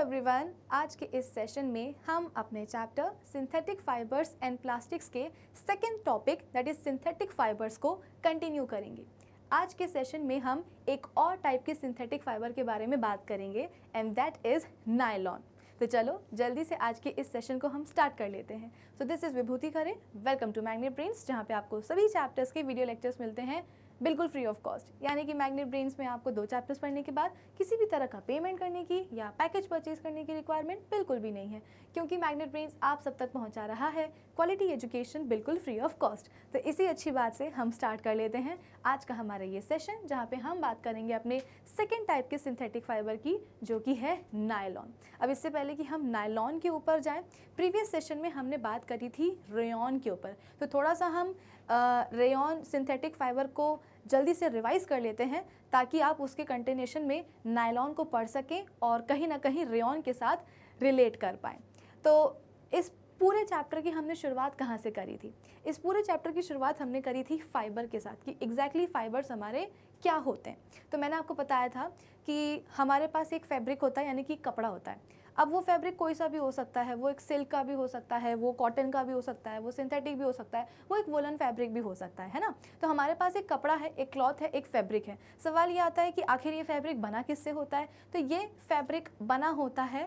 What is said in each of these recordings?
Everyone आज के इस सेशन में हम अपने chapter synthetic fibres and plastics के second topic that is synthetic fibres को कंटिन्यू करेंगे आज के सेशन में हम एक और टाइप के सिंथेटिक फाइबर के बारे में बात करेंगे एंड दैट इज़ नायलॉन तो चलो जल्दी से आज के इस सेशन को हम स्टार्ट कर लेते हैं so this is Vibhuti Khare welcome to Magnet Brains जहाँ पे आपको सभी चैप्टर्स के वीडियो लेक्चर्स मिलते हैं बिल्कुल फ्री ऑफ कॉस्ट यानी कि मैग्नेट ब्रेन्स में आपको दो चैप्टर्स पढ़ने के बाद किसी भी तरह का पेमेंट करने की या पैकेज परचेज करने की रिक्वायरमेंट बिल्कुल भी नहीं है क्योंकि मैग्नेट ब्रेन्स आप सब तक पहुँचा रहा है क्वालिटी एजुकेशन बिल्कुल फ्री ऑफ कॉस्ट तो इसी अच्छी बात से हम स्टार्ट कर लेते हैं आज का हमारा ये सेशन जहाँ पर हम बात करेंगे अपने सेकेंड टाइप के सिंथेटिक फाइबर की जो कि है नायलॉन अब इससे पहले कि हम नायलॉन के ऊपर जाएँ प्रीवियस सेशन में हमने बात करी थी रेन के ऊपर तो थोड़ा सा हम रेन सिंथेटिक फाइबर को जल्दी से रिवाइज़ कर लेते हैं ताकि आप उसके कंटेनेशन में नायलॉन को पढ़ सकें और कहीं ना कहीं रेन के साथ रिलेट कर पाएँ तो इस पूरे चैप्टर की हमने शुरुआत कहाँ से करी थी इस पूरे चैप्टर की शुरुआत हमने करी थी फाइबर के साथ कि एग्जैक्टली exactly फाइबर्स हमारे क्या होते हैं तो मैंने आपको बताया था कि हमारे पास एक फैब्रिक होता है यानी कि कपड़ा होता है अब वो फैब्रिक कोई सा भी हो सकता है वो एक सिल्क का भी हो सकता है वो कॉटन का भी हो सकता है वो सिंथेटिक भी हो सकता है वो एक वोलन फैब्रिक भी हो सकता है है ना तो हमारे पास एक कपड़ा है एक क्लॉथ है एक फैब्रिक है सवाल ये आता है कि आखिर ये फैब्रिक बना किससे होता है तो ये फैब्रिक बना होता है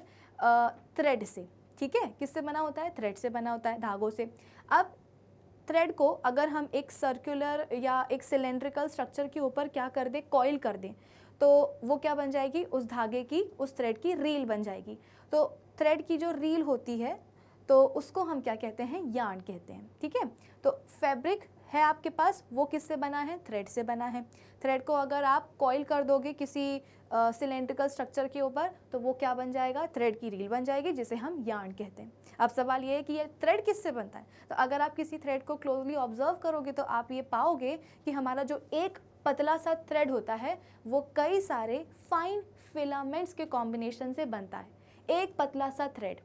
थ्रेड से ठीक है किससे बना होता है थ्रेड से बना होता है धागों से अब थ्रेड को अगर हम एक सर्कुलर या एक सिलेंड्रिकल स्ट्रक्चर के ऊपर क्या कर दें कॉयल कर दें तो वो क्या बन जाएगी उस धागे की उस थ्रेड की रील बन जाएगी तो थ्रेड की जो रील होती है तो उसको हम क्या कहते हैं यार्न कहते हैं ठीक है तो फैब्रिक है आपके पास वो किससे बना है थ्रेड से बना है थ्रेड को अगर आप कॉयल कर दोगे किसी सिलेंड्रिकल स्ट्रक्चर के ऊपर तो वो क्या बन जाएगा थ्रेड की रील बन जाएगी जिसे हम यार्न कहते हैं अब सवाल ये है कि ये थ्रेड किससे बनता है तो अगर आप किसी थ्रेड को क्लोजली ऑब्जर्व करोगे तो आप ये पाओगे कि हमारा जो एक पतला सा थ्रेड होता है वो कई सारे फाइन फिलामेंट्स के कॉम्बिनेशन से बनता है एक पतला सा थ्रेड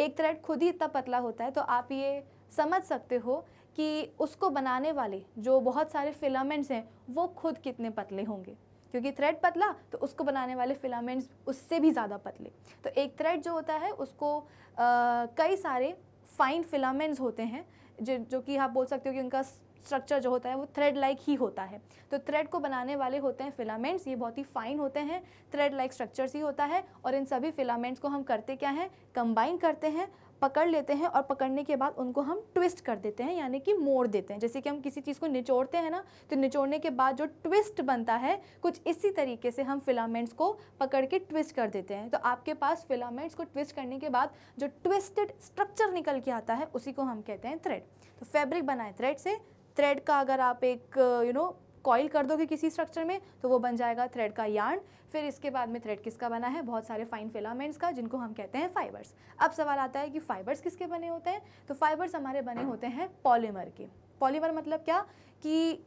एक थ्रेड खुद ही इतना पतला होता है तो आप ये समझ सकते हो कि उसको बनाने वाले जो बहुत सारे फिलामेंट्स हैं वो खुद कितने पतले होंगे क्योंकि थ्रेड पतला तो उसको बनाने वाले फिलामेंट्स उससे भी ज़्यादा पतले तो एक थ्रेड जो होता है उसको आ, कई सारे फाइन फिलामेंट्स होते हैं जो जो कि आप बोल सकते हो कि उनका स्ट्रक्चर जो होता है वो थ्रेड लाइक ही होता है तो थ्रेड को बनाने वाले होते हैं फिलामेंट्स ये बहुत ही फाइन होते हैं थ्रेड लाइक स्ट्रक्चर्स ही होता है और इन सभी फिलामेंट्स को हम करते क्या हैं कंबाइन करते हैं पकड़ लेते हैं और पकड़ने के बाद उनको हम ट्विस्ट कर देते हैं यानी कि मोड़ देते हैं जैसे कि हम किसी चीज़ को निचोड़ते हैं ना तो निचोड़ने के बाद जो ट्विस्ट बनता है कुछ इसी तरीके से हम फिलामेंट्स को पकड़ के ट्विस्ट कर देते हैं तो आपके पास फिलामेंट्स को ट्विस्ट करने के बाद जो ट्विस्टेड स्ट्रक्चर निकल के आता है उसी को हम कहते हैं थ्रेड तो फैब्रिक बनाए थ्रेड से थ्रेड का अगर आप एक you you know know, coil कर दोगे किसी स्ट्रक्चर में तो वो बन जाएगा थ्रेड का यार्न फिर इसके बाद में थ्रेड किसका बना है बहुत सारे फाइन फिलामेंट्स का जिनको हम कहते हैं फाइबर्स अब सवाल आता है कि फाइबर्स किसके बने होते हैं तो फाइबर्स हमारे बने होते हैं पॉलीमर के पॉलीमर मतलब क्या कि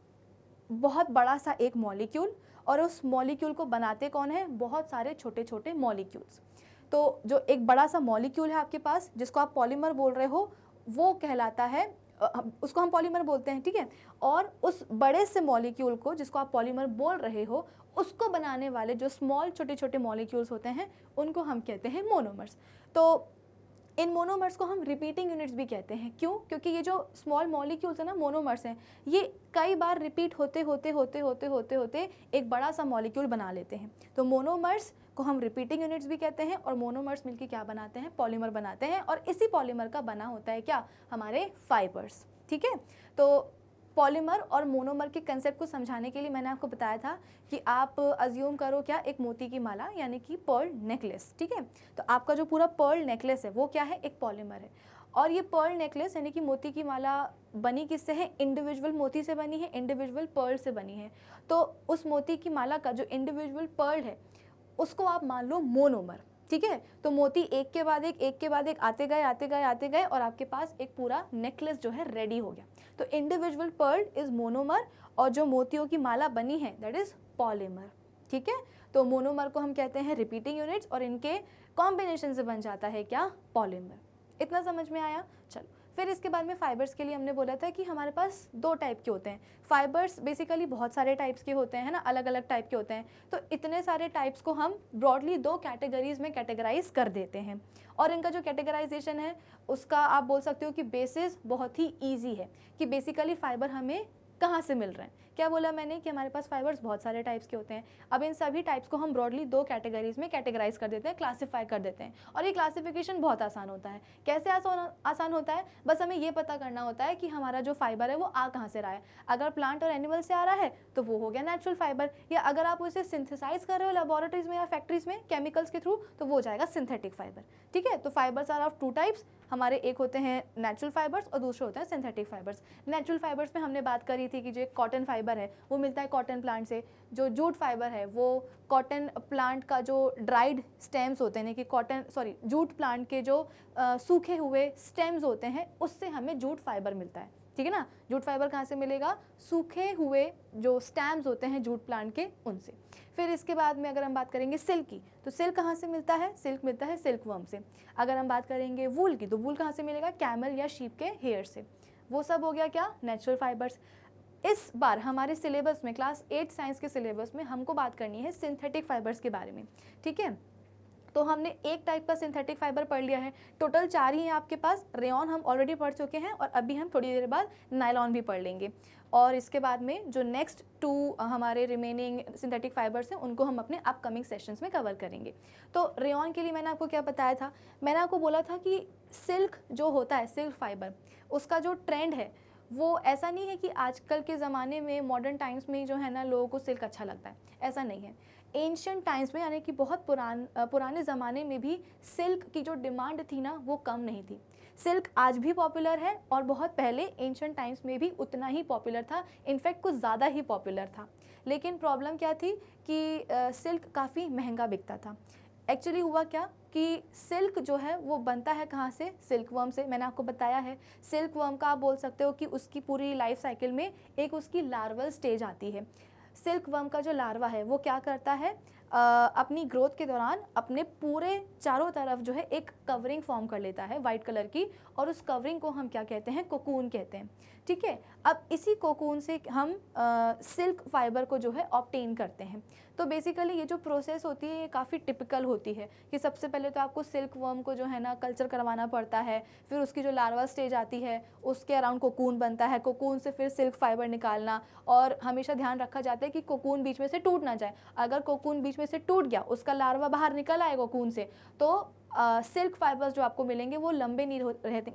बहुत बड़ा सा एक मॉलिक्यूल और उस मॉलिक्यूल को बनाते कौन है बहुत सारे छोटे छोटे मॉलिक्यूल्स तो जो एक बड़ा सा मॉलिक्यूल है आपके पास जिसको आप पॉलीमर बोल रहे हो वो कहलाता है उसको हम पॉलीमर बोलते हैं ठीक है और उस बड़े से मॉलिक्यूल को जिसको आप पॉलीमर बोल रहे हो उसको बनाने वाले जो स्मॉल छोटे छोटे मॉलिक्यूल्स होते हैं उनको हम कहते हैं मोनोमर्स तो इन मोनोमर्स को हम रिपीटिंग यूनिट्स भी कहते हैं क्यों क्योंकि ये जो स्मॉल मॉलिक्यूल्स हैं ना मोनोमर्स हैं ये कई बार रिपीट होते होते होते होते होते होते एक बड़ा सा मॉलिक्यूल बना लेते हैं तो मोनोमर्स को हम रिपीटिंग यूनिट्स भी कहते हैं और मोनोमर्स मिलकर क्या बनाते हैं पॉलीमर बनाते हैं और इसी पॉलीमर का बना होता है क्या हमारे फाइबर्स ठीक है तो पॉलीमर और मोनोमर के कंसेप्ट को समझाने के लिए मैंने आपको बताया था कि आप अज्यूम करो क्या एक मोती की माला यानी कि पर्ल नेकलेस ठीक है तो आपका जो पूरा पर्ल नेकलेस है वो क्या है एक पॉलीमर है और ये पर्ल नेकलेस यानी कि मोती की माला बनी किससे है इंडिविजुअल मोती से बनी है इंडिविजुअल पर्ल से बनी है तो उस मोती की माला का जो इंडिविजुअल पर्ल है उसको आप मान लो मोनोमर ठीक है तो मोती एक के बाद एक एक के बाद एक आते गए आते गए आते गए और आपके पास एक पूरा नेकलेस जो है रेडी हो गया तो इंडिविजुअल पर्ल इज मोनोमर और जो मोतियों की माला बनी है दैट इज पॉलीमर ठीक है तो मोनोमर को हम कहते हैं रिपीटिंग यूनिट्स और इनके कॉम्बिनेशन से बन जाता है क्या पॉलीमर इतना समझ में आया चलो फिर इसके बाद में फाइबर्स के लिए हमने बोला था कि हमारे पास दो टाइप के होते हैं फाइबर्स बेसिकली बहुत सारे टाइप्स के होते हैं ना अलग अलग टाइप के होते हैं तो इतने सारे टाइप्स को हम ब्रॉडली दो कैटेगरीज में कैटेगराइज कर देते हैं और इनका जो कैटेगराइजेशन है उसका आप बोल सकते हो कि बेसिस बहुत ही ईजी है कि बेसिकली फाइबर हमें कहाँ से मिल रहे हैं क्या बोला मैंने कि हमारे पास फाइबर्स बहुत सारे टाइप्स के होते हैं अब इन सभी टाइप्स को हम ब्रॉडली दो कैटेगरीज में कैटेगराइज कर देते हैं क्लासीफाई कर देते हैं और ये क्लासीफिकेशन बहुत आसान होता है कैसे आसान आसान होता है बस हमें ये पता करना होता है कि हमारा जो फाइबर है वो आ कहाँ से रहा है अगर प्लांट और एनिमल से आ रहा है तो वो हो गया नेचुरल फाइबर या अगर आप उसे सिंथिसाइज़ कर रहे हो लेबॉरेटरीज में या फैक्ट्रीज में केमिकल्स के थ्रू तो वो जाएगा सिंथेटिक फाइबर ठीक है तो fibres are of two types हमारे एक होते हैं नेचुरल फाइबर्स और दूसरे होते हैं सिंथेटिक फाइबर्स नेचुरल फाइबर्स में हमने बात करी थी कि जो कॉटन फाइबर फाइबर है वो मिलता है कॉटन प्लांट से जो जूट फाइबर है वो कॉटन प्लांट का जो ड्राइड स्टेम्स होते हैं कि कॉटन सॉरी जूट प्लांट के जो आ, सूखे हुए स्टेम्स होते हैं उससे हमें जूट फाइबर मिलता है ठीक है ना जूट फाइबर कहाँ से मिलेगा सूखे हुए जो स्टैम्स होते हैं जूट प्लांट के उनसे फिर इसके बाद में अगर हम बात करेंगे सिल्क की तो सिल्क कहाँ से मिलता है सिल्क मिलता है सिल्क वर्म से अगर हम बात करेंगे वूल की तो वूल कहाँ से मिलेगा कैमल या शीप के हेयर से वो सब हो गया क्या नेचुरल फाइबर्स इस बार हमारे सिलेबस में क्लास एट साइंस के सिलेबस में हमको बात करनी है सिंथेटिक फाइबर्स के बारे में ठीक है तो हमने एक टाइप का सिंथेटिक फाइबर पढ़ लिया है टोटल चार ही हैं आपके पास रेन हम ऑलरेडी पढ़ चुके हैं और अभी हम थोड़ी देर बाद नायलॉन भी पढ़ लेंगे और इसके बाद में जो नेक्स्ट टू हमारे रिमेनिंग सिंथेटिक फाइबर्स हैं उनको हम अपने अपकमिंग सेशंस में कवर करेंगे तो रेन के लिए मैंने आपको क्या बताया था मैंने आपको बोला था कि सिल्क जो होता है सिल्क फाइबर उसका जो ट्रेंड है वो ऐसा नहीं है कि आजकल के ज़माने में मॉडर्न टाइम्स में जो है ना लोगों को सिल्क अच्छा लगता है ऐसा नहीं है एंशंट टाइम्स में यानी कि बहुत पुरान पुराने ज़माने में भी सिल्क की जो डिमांड थी ना वो कम नहीं थी सिल्क आज भी पॉपुलर है और बहुत पहले एंशंट टाइम्स में भी उतना ही पॉपुलर था इनफैक्ट कुछ ज़्यादा ही पॉपुलर था लेकिन प्रॉब्लम क्या थी कि सिल्क काफ़ी महंगा बिकता था एक्चुअली हुआ क्या कि सिल्क जो है वो बनता है कहाँ से सिल्क वर्म से मैंने आपको बताया है सिल्क वर्म का आप बोल सकते हो कि उसकी पूरी लाइफ साइकिल में एक उसकी लार्वल स्टेज आती है सिल्क वर्म का जो लार्वा है वो क्या करता है आ, अपनी ग्रोथ के दौरान अपने पूरे चारों तरफ जो है एक कवरिंग फॉर्म कर लेता है वाइट कलर की और उस कवरिंग को हम क्या कहते हैं कोकून कहते हैं ठीक है अब इसी कोकून से हम आ, सिल्क फाइबर को जो है ऑप्टेन करते हैं तो बेसिकली ये जो प्रोसेस होती है ये काफ़ी टिपिकल होती है कि सबसे पहले तो आपको सिल्क वर्म को जो है ना कल्चर करवाना पड़ता है फिर उसकी जो लार्वा स्टेज आती है उसके अराउंड कोकून बनता है कोकून से फिर सिल्क फाइबर निकालना और हमेशा ध्यान रखा जाता है कि कोकून बीच में से टूट ना जाए अगर कोकून बीच में से टूट गया उसका लार्वा बाहर निकल आए कोकून से तो सिल्क फाइबर्स जो आपको मिलेंगे वो लंबे नहीं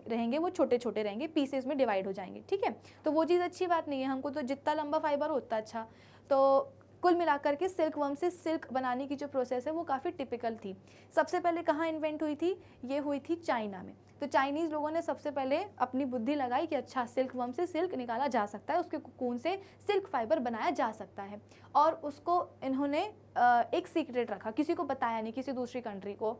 रहेंगे वो छोटे छोटे रहेंगे पीसेस में डिवाइड हो जाएंगे ठीक है तो वो चीज़ अच्छी बात नहीं है हमको तो जितना लंबा फाइबर होता अच्छा तो कुल मिलाकर के सिल्क वर्म से सिल्क बनाने की जो प्रोसेस है वो काफ़ी टिपिकल थी सबसे पहले कहाँ इन्वेंट हुई थी ये हुई थी चाइना में तो चाइनीज़ लोगों ने सबसे पहले अपनी बुद्धि लगाई कि अच्छा सिल्क वर्म से सिल्क निकाला जा सकता है उसके कोकून से सिल्क फाइबर बनाया जा सकता है और उसको इन्होंने एक सीक्रेट रखा किसी को बताया नहीं किसी दूसरी कंट्री को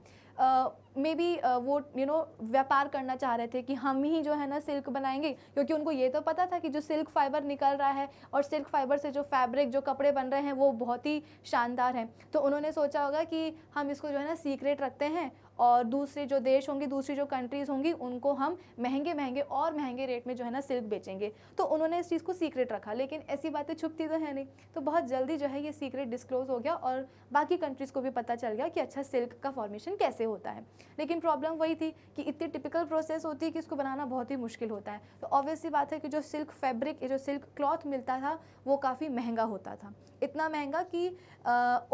मे बी वो यू नो व्यापार करना चाह रहे थे कि हम ही जो है ना सिल्क बनाएंगे क्योंकि उनको ये तो पता था कि जो सिल्क फाइबर निकल रहा है और सिल्क फाइबर से जो फैब्रिक जो कपड़े बन रहे हैं वो बहुत ही शानदार हैं तो उन्होंने सोचा होगा कि हम इसको जो है ना सीक्रेट रखते हैं और दूसरे जो देश होंगे दूसरी जो कंट्रीज़ होंगी उनको हम महंगे महंगे और महंगे रेट में जो है ना सिल्क बेचेंगे तो उन्होंने इस चीज़ को सीक्रेट रखा लेकिन ऐसी बातें छुपती तो है नहीं तो बहुत जल्दी जो है ये सीक्रेट डिस्क्लोज़ हो गया और बाकी कंट्रीज़ को भी पता चल गया कि अच्छा सिल्क का फॉर्मेशन कैसे होता है लेकिन प्रॉब्लम वही थी कि इतनी टिपिकल प्रोसेस होती है कि इसको बनाना बहुत ही मुश्किल होता है तो ऑब्वियसली बात है कि जो सिल्क फैब्रिक जो सिल्क क्लॉथ मिलता था वो काफ़ी महंगा होता था इतना महंगा कि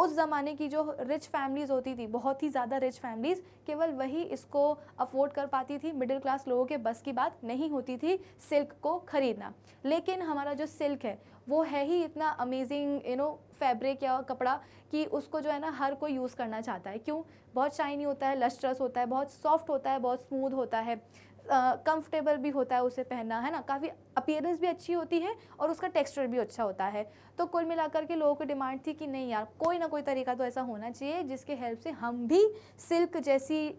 उस ज़माने की जो रिच फैमिलीज़ होती थी बहुत ही ज़्यादा रिच फैमिलीज़ केवल वही इसको अफोर्ड कर पाती थी मिडिल क्लास लोगों के बस की बात नहीं होती थी सिल्क को ख़रीदना लेकिन हमारा जो सिल्क है वो है ही इतना अमेजिंग यू नो फैब्रिक या कपड़ा कि उसको जो है ना हर कोई यूज़ करना चाहता है क्यों बहुत शाइनी होता है लस्ट्रस होता है बहुत सॉफ्ट होता है बहुत स्मूथ होता है कंफर्टेबल भी होता है उसे पहनना है ना काफ़ी अपियरेंस भी अच्छी होती है और उसका टेक्सचर भी अच्छा होता है तो कुल मिलाकर के लोगों की डिमांड थी कि नहीं यार कोई ना कोई तरीका तो ऐसा होना चाहिए जिसके हेल्प से हम भी सिल्क जैसी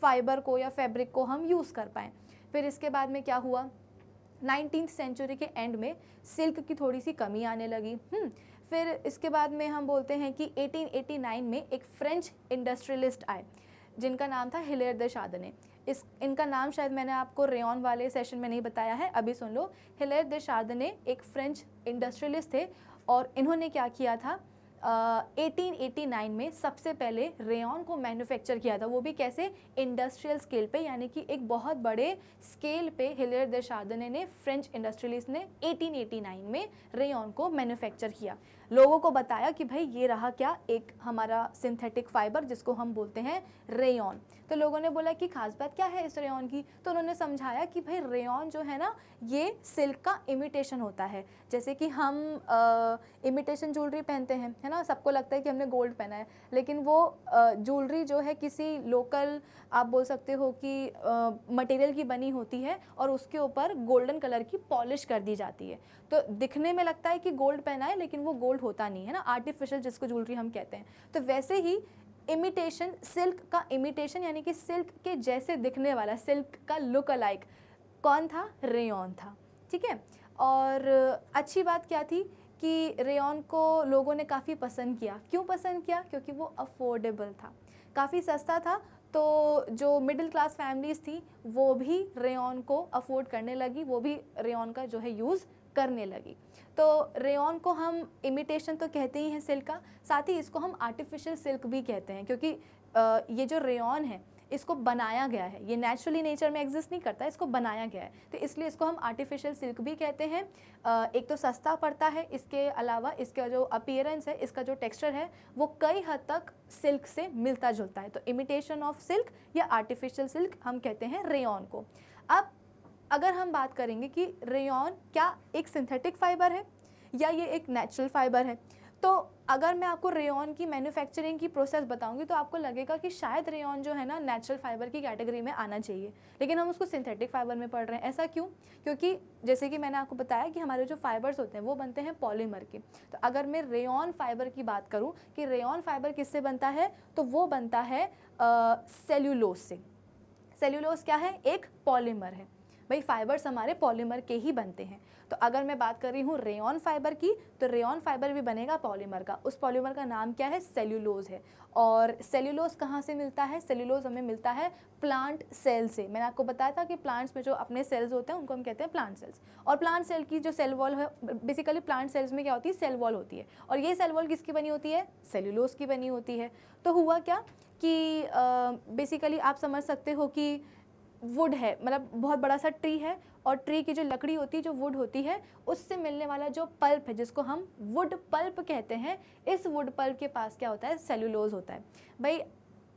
फाइबर को या फैब्रिक को हम यूज़ कर पाएँ फिर इसके बाद में क्या हुआ नाइनटीन सेंचुरी के एंड में सिल्क की थोड़ी सी कमी आने लगी हम्म, फिर इसके बाद में हम बोलते हैं कि 1889 में एक फ्रेंच इंडस्ट्रियलिस्ट आए जिनका नाम था हिलेर द शादने इस इनका नाम शायद मैंने आपको रेन वाले सेशन में नहीं बताया है अभी सुन लो हिलेर दे शार्दने एक फ्रेंच इंडस्ट्रियलिस्ट थे और इन्होंने क्या किया था एटीन एटी नाइन में सबसे पहले रेन को मैन्युफैक्चर किया था वो भी कैसे इंडस्ट्रियल स्केल पे यानी कि एक बहुत बड़े स्केल पे हिलेर दे शार्दने ने फ्रेंच इंडस्ट्रियलिस्ट ने एटीन एटी नाइन में रेन को मैन्युफैक्चर किया लोगों को बताया कि भाई ये रहा क्या एक हमारा सिंथेटिक फाइबर जिसको हम बोलते हैं रेन तो लोगों ने बोला कि खास बात क्या है इस रेन की तो उन्होंने समझाया कि भाई रेन जो है ना ये सिल्क का इमिटेशन होता है जैसे कि हम आ, इमिटेशन ज्वेलरी पहनते हैं है ना सबको लगता है कि हमने गोल्ड पहना है लेकिन वो ज्वेलरी जो है किसी लोकल आप बोल सकते हो कि मटेरियल की बनी होती है और उसके ऊपर गोल्डन कलर की पॉलिश कर दी जाती है तो दिखने में लगता है कि गोल्ड पहना है लेकिन वो गोल्ड होता नहीं है ना आर्टिफिशियल जिसको ज्वेलरी हम कहते हैं तो वैसे ही इमिटेशन सिल्क का इमिटेशन यानी कि सिल्क के जैसे दिखने वाला सिल्क का लुक अलाइक कौन था रेन था ठीक है और अच्छी बात क्या थी कि रेन को लोगों ने काफ़ी पसंद किया क्यों पसंद किया क्योंकि वो अफोर्डेबल था काफ़ी सस्ता था तो जो मिडिल क्लास फैमिलीज़ थी वो भी रेन को अफोर्ड करने लगी वो भी रेन का जो है यूज़ करने लगी तो रेन को हम इमिटेशन तो कहते ही हैं सिल्क का साथ ही इसको हम आर्टिफिशियल सिल्क भी कहते हैं क्योंकि ये जो रेन है इसको बनाया गया है ये नेचुरली नेचर में एग्जिस्ट नहीं करता इसको बनाया गया है तो इसलिए इसको हम आर्टिफिशियल सिल्क भी कहते हैं एक तो सस्ता पड़ता है इसके अलावा इसका जो अपियरेंस है इसका जो टेक्सचर है वो कई हद तक सिल्क से मिलता जुलता है तो इमिटेशन ऑफ सिल्क या आर्टिफिशियल सिल्क हम कहते हैं रेन को अब अगर हम बात करेंगे कि रेयन क्या एक सिंथेटिक फ़ाइबर है या ये एक नेचुरल फ़ाइबर है तो अगर मैं आपको रेयन की मैन्युफैक्चरिंग की प्रोसेस बताऊंगी तो आपको लगेगा कि शायद रेयन जो है ना नेचुरल फाइबर की कैटेगरी में आना चाहिए लेकिन हम उसको सिंथेटिक फाइबर में पढ़ रहे हैं ऐसा क्यों क्योंकि जैसे कि मैंने आपको बताया कि हमारे जो फाइबर्स होते हैं वो बनते हैं पॉलीमर के तो अगर मैं रेयन फाइबर की बात करूँ कि रेयन फाइबर किससे बनता है तो वो बनता है सेल्यूलोस से सेल्यूलोस क्या है एक पॉलीमर है भाई फाइबर्स हमारे पॉलीमर के ही बनते हैं तो अगर मैं बात कर रही हूँ रेन फाइबर की तो रेन फाइबर भी बनेगा पॉलीमर का उस पॉलीमर का नाम क्या है सेल्यूलोज है और सेल्यूलोज कहाँ से मिलता है सेल्यूलोज हमें मिलता है प्लांट सेल से मैंने आपको बताया था कि प्लांट्स में जो अपने सेल्स होते हैं उनको हम कहते हैं प्लांट सेल्स और प्लांट सेल की जो सेल वॉल है बेसिकली प्लांट सेल्स में क्या होती है सेल वॉल होती है और ये सेल वॉल किसकी बनी होती है सेल्यूलोज की बनी होती है तो हुआ क्या कि बेसिकली आप समझ सकते हो कि वुड है मतलब बहुत बड़ा सा ट्री है और ट्री की जो लकड़ी होती है जो वुड होती है उससे मिलने वाला जो पल्प है जिसको हम वुड पल्प कहते हैं इस वुड पल्प के पास क्या होता है सेलुलोज होता है भाई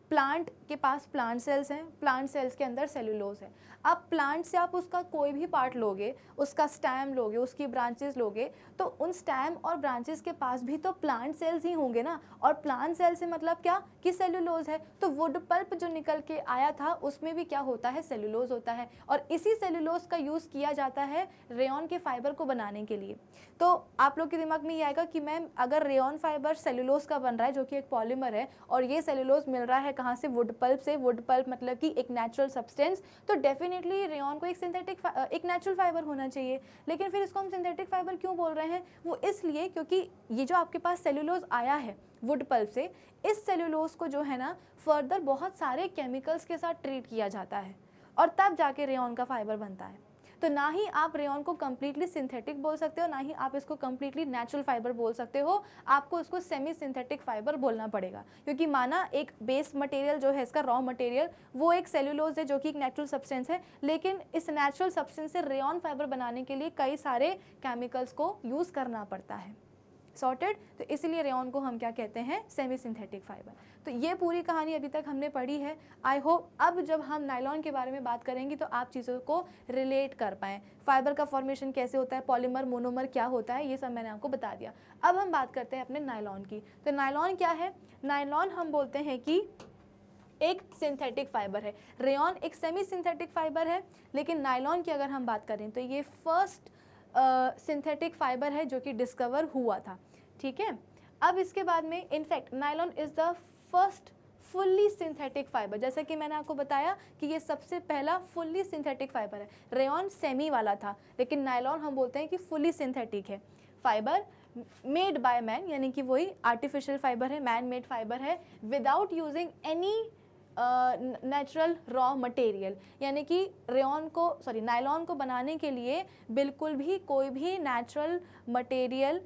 प्लांट के पास प्लांट सेल्स हैं प्लांट सेल्स के अंदर सेलुलोज है अब प्लांट से आप उसका कोई भी पार्ट लोगे उसका स्टैम लोगे उसकी ब्रांचेस लोगे तो उन स्टैम और ब्रांचेस के पास भी तो प्लांट सेल्स ही होंगे ना और प्लांट सेल से मतलब क्या कि सेलुलोज है तो वुड पल्प जो निकल के आया था उसमें भी क्या होता है सेलुलोज होता है और इसी सेलुलोज का यूज़ किया जाता है रेन के फाइबर को बनाने के लिए तो आप लोग के दिमाग में ये आएगा कि मैम अगर रेन फाइबर सेलुलोज का बन रहा है जो कि एक पॉलीमर है और ये सेलुलोज मिल रहा है है कहाँ से वुड पल्प से वुड पल्प मतलब कि एक नेचुरल सब्सटेंस तो डेफिनेटली रेन को एक सिंथेटिक एक नेचुरल फाइबर होना चाहिए लेकिन फिर इसको हम सिंथेटिक फाइबर क्यों बोल रहे हैं वो इसलिए क्योंकि ये जो आपके पास सेलुलोज आया है वुड पल्प से इस सेलुलोज को जो है ना फर्दर बहुत सारे केमिकल्स के साथ ट्रीट किया जाता है और तब जाके रेन का फाइबर बनता है तो ना ही आप रेन को कम्प्लीटली सिंथेटिक बोल सकते हो ना ही आप इसको कम्प्लीटली नेचुरल फाइबर बोल सकते हो आपको इसको सेमी सिंथेटिक फाइबर बोलना पड़ेगा क्योंकि माना एक बेस मटेरियल जो है इसका रॉ मटेरियल वो एक सेल्यूलोज है जो कि एक नेचुरल सब्सटेंस है लेकिन इस नेचुरल सब्सटेंस से रेन फाइबर बनाने के लिए कई सारे केमिकल्स को यूज़ करना पड़ता है सॉर्टेड तो इसीलिए रेन को हम क्या कहते हैं सेमी सिंथेटिक फाइबर तो ये पूरी कहानी अभी तक हमने पढ़ी है आई होप अब जब हम नाइलॉन के बारे में बात करेंगे तो आप चीज़ों को रिलेट कर पाएँ फाइबर का फॉर्मेशन कैसे होता है पॉलीमर मोनोमर क्या होता है ये सब मैंने आपको बता दिया अब हम बात करते हैं अपने नाइलॉन की तो नाइलॉन क्या है नाइलॉन हम बोलते हैं कि एक सिंथेटिक फाइबर है रेन एक सेमी सिंथेटिक फाइबर है लेकिन नाइलॉन की अगर हम बात करें तो ये फर्स्ट सिंथेटिक फाइबर है जो कि डिस्कवर हुआ था ठीक है अब इसके बाद में in fact nylon is the first fully synthetic fibre जैसा कि मैंने आपको बताया कि ये सबसे पहला फुल्ली सिंथेटिक फाइबर है रेन सेमी वाला था लेकिन नायलॉन हम बोलते हैं कि फुल्ली सिंथेटिक है फाइबर मेड बाय मैन यानी कि वही आर्टिफिशियल फाइबर है मैन मेड फाइबर है without using any natural raw material यानी कि रेन को सॉरी नायलॉन को बनाने के लिए बिल्कुल भी कोई भी नेचुरल मटेरियल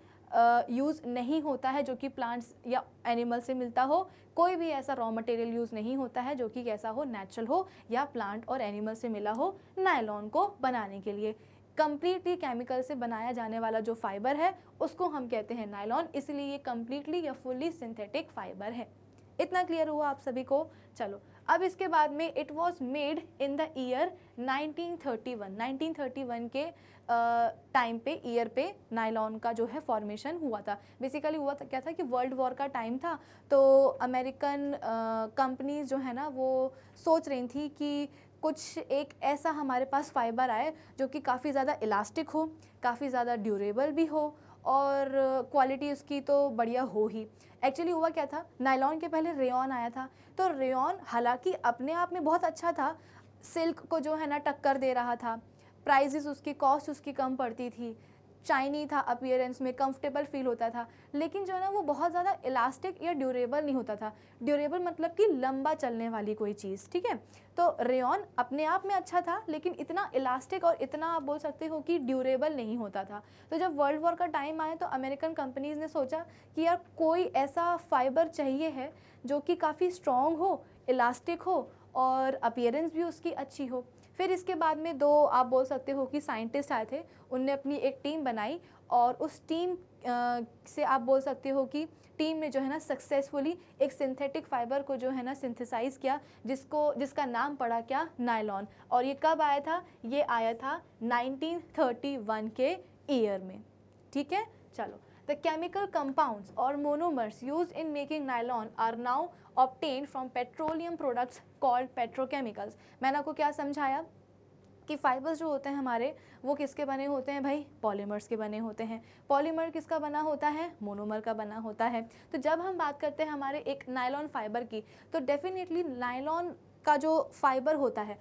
यूज़ नहीं होता है जो कि प्लांट्स या एनिमल से मिलता हो कोई भी ऐसा रॉ मटेरियल यूज़ नहीं होता है जो कि कैसा हो नेचुरल हो या प्लांट और एनिमल से मिला हो नायलॉन को बनाने के लिए कम्प्लीटली केमिकल से बनाया जाने वाला जो फाइबर है उसको हम कहते हैं नायलॉन इसलिए ये कम्प्लीटली या फुल्ली सिंथेटिक फाइबर है इतना क्लियर हुआ आप सभी को चलो अब इसके बाद में it was made in the year 1931 1931 के टाइम पे ईयर पे नाइलॉन का जो है फॉर्मेशन हुआ था बेसिकली हुआ था क्या था कि वर्ल्ड वॉर का टाइम था तो अमेरिकन कंपनीज जो है ना वो सोच रही थी कि कुछ एक ऐसा हमारे पास फाइबर आए जो कि काफ़ी ज़्यादा इलास्टिक हो काफ़ी ज़्यादा ड्यूरेबल भी हो और क्वालिटी उसकी तो बढ़िया हो ही एक्चुअली हुआ क्या था नायलॉन के पहले रेन आया था तो रेन हालांकि अपने आप में बहुत अच्छा था सिल्क को जो है ना टक्कर दे रहा था प्राइजेस उसकी कॉस्ट उसकी कम पड़ती थी शाइनी था अपियरेंस में कंफर्टेबल फील होता था लेकिन जो है ना वो बहुत ज़्यादा इलास्टिक या ड्यूरेबल नहीं होता था ड्यूरेबल मतलब कि लंबा चलने वाली कोई चीज़ ठीक है तो रेन अपने आप में अच्छा था लेकिन इतना इलास्टिक और इतना आप बोल सकते हो कि ड्यूरेबल नहीं होता था तो जब वर्ल्ड वॉर का टाइम आया तो अमेरिकन कंपनीज़ ने सोचा कि यार कोई ऐसा फाइबर चाहिए है जो कि काफ़ी स्ट्रॉन्ग हो इलास्टिक हो और अपियरेंस भी उसकी अच्छी हो फिर इसके बाद में दो आप बोल सकते हो कि साइंटिस्ट आए थे उनने अपनी एक टीम बनाई और उस टीम से आप बोल सकते हो कि टीम ने जो है ना सक्सेसफुली एक सिंथेटिक फाइबर को जो है ना सिंथेसाइज किया जिसको जिसका नाम पड़ा क्या नायलॉन और ये कब आया था ये आया था 1931 के ईयर में ठीक है चलो द केमिकल compounds और monomers use in making nylon are now obtain from petroleum products called petrochemicals मैंने आपको क्या समझाया कि फाइबर्स जो होते हैं हमारे वो किसके बने होते हैं भाई पॉलीमर्स के बने होते हैं पॉलीमर किसका बना होता है मोनोमर का बना होता है तो जब हम बात करते हैं हमारे एक नायलॉन फाइबर की तो डेफिनेटली नायलॉन का जो फाइबर होता है